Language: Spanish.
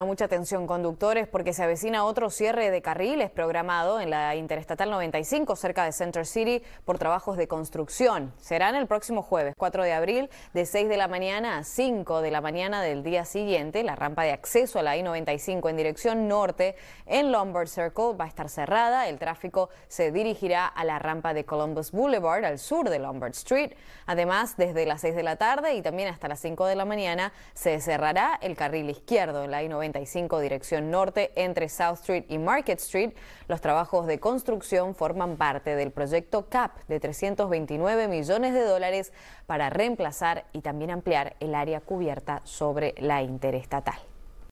Mucha atención conductores porque se avecina otro cierre de carriles programado en la Interestatal 95 cerca de Center City por trabajos de construcción. Serán el próximo jueves 4 de abril de 6 de la mañana a 5 de la mañana del día siguiente. La rampa de acceso a la I-95 en dirección norte en Lombard Circle va a estar cerrada. El tráfico se dirigirá a la rampa de Columbus Boulevard al sur de Lombard Street. Además, desde las 6 de la tarde y también hasta las 5 de la mañana se cerrará el carril izquierdo en la I-95 dirección norte entre South Street y Market Street. Los trabajos de construcción forman parte del proyecto CAP de 329 millones de dólares para reemplazar y también ampliar el área cubierta sobre la interestatal.